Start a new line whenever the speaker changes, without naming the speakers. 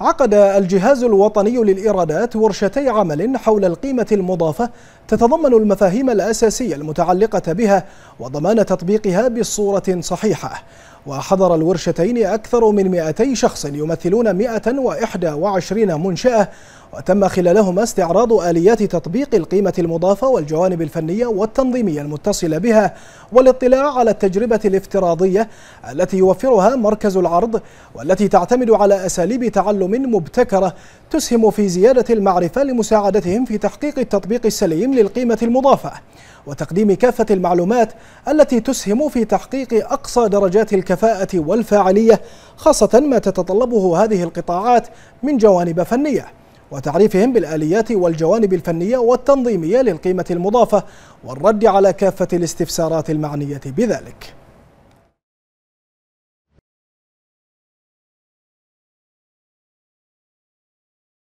عقد الجهاز الوطني للإيرادات ورشتي عمل حول القيمة المضافة تتضمن المفاهيم الأساسية المتعلقة بها وضمان تطبيقها بصورة صحيحة وحضر الورشتين أكثر من 200 شخص يمثلون 121 منشأة وتم خلالهما استعراض آليات تطبيق القيمة المضافة والجوانب الفنية والتنظيمية المتصلة بها والاطلاع على التجربة الافتراضية التي يوفرها مركز العرض والتي تعتمد على أساليب تعلم مبتكرة تسهم في زيادة المعرفة لمساعدتهم في تحقيق التطبيق السليم للقيمة المضافة وتقديم كافة المعلومات التي تسهم في تحقيق أقصى درجات الكفاءة الكفاءة والفاعلية خاصة ما تتطلبه هذه القطاعات من جوانب فنية وتعريفهم بالآليات والجوانب الفنية والتنظيمية للقيمة المضافة والرد على كافة الاستفسارات المعنية بذلك